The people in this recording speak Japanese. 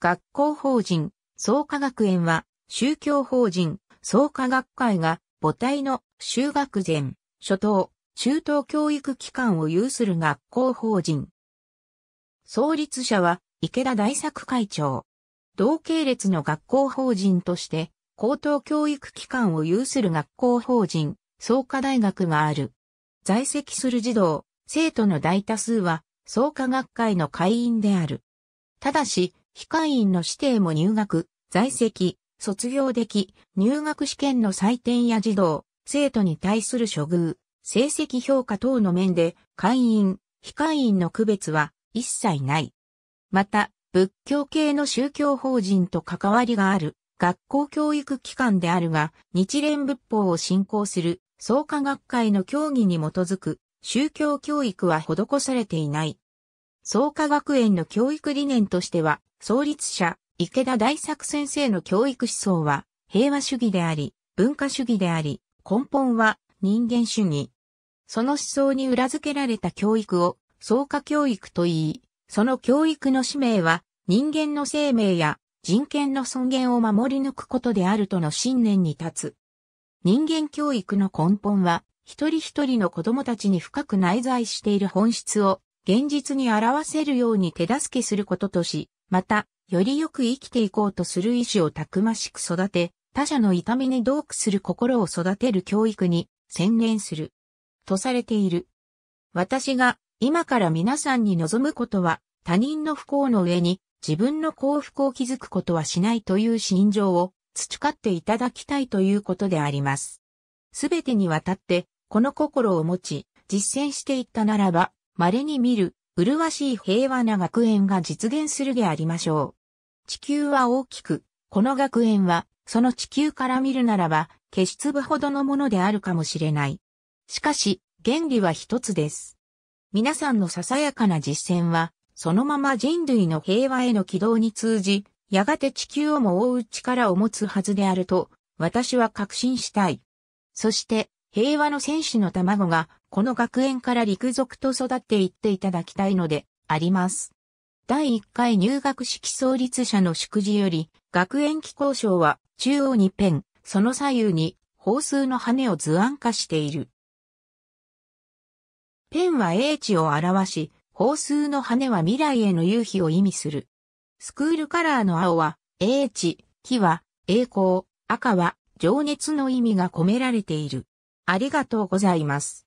学校法人、創価学園は、宗教法人、創価学会が、母体の、修学前、初等、中等教育機関を有する学校法人。創立者は、池田大作会長。同系列の学校法人として、高等教育機関を有する学校法人、創価大学がある。在籍する児童、生徒の大多数は、創価学会の会員である。ただし、非会員の指定も入学、在籍、卒業でき、入学試験の採点や児童、生徒に対する処遇、成績評価等の面で、会員、非会員の区別は一切ない。また、仏教系の宗教法人と関わりがある学校教育機関であるが、日蓮仏法を信仰する創価学会の教義に基づく宗教教育は施されていない。創価学園の教育理念としては、創立者、池田大作先生の教育思想は、平和主義であり、文化主義であり、根本は人間主義。その思想に裏付けられた教育を、創価教育と言い、その教育の使命は、人間の生命や人権の尊厳を守り抜くことであるとの信念に立つ。人間教育の根本は、一人一人の子供たちに深く内在している本質を現実に表せるように手助けすることとし、また、よりよく生きていこうとする意志をたくましく育て、他者の痛みに同苦する心を育てる教育に専念する。とされている。私が今から皆さんに望むことは、他人の不幸の上に自分の幸福を築くことはしないという心情を培っていただきたいということであります。すべてにわたって、この心を持ち、実践していったならば、稀に見る、麗しい平和な学園が実現するでありましょう。地球は大きく、この学園は、その地球から見るならば、消し粒ほどのものであるかもしれない。しかし、原理は一つです。皆さんのささやかな実践は、そのまま人類の平和への軌道に通じ、やがて地球をも覆う力を持つはずであると、私は確信したい。そして、平和の戦士の卵が、この学園から陸続と育っていっていただきたいので、あります。第1回入学式創立者の祝辞より、学園機構賞は、中央にペン、その左右に、放数の羽を図案化している。ペンは英知を表し、放数の羽は未来への夕日を意味する。スクールカラーの青は、英知、木は、栄光、赤は、情熱の意味が込められている。ありがとうございます。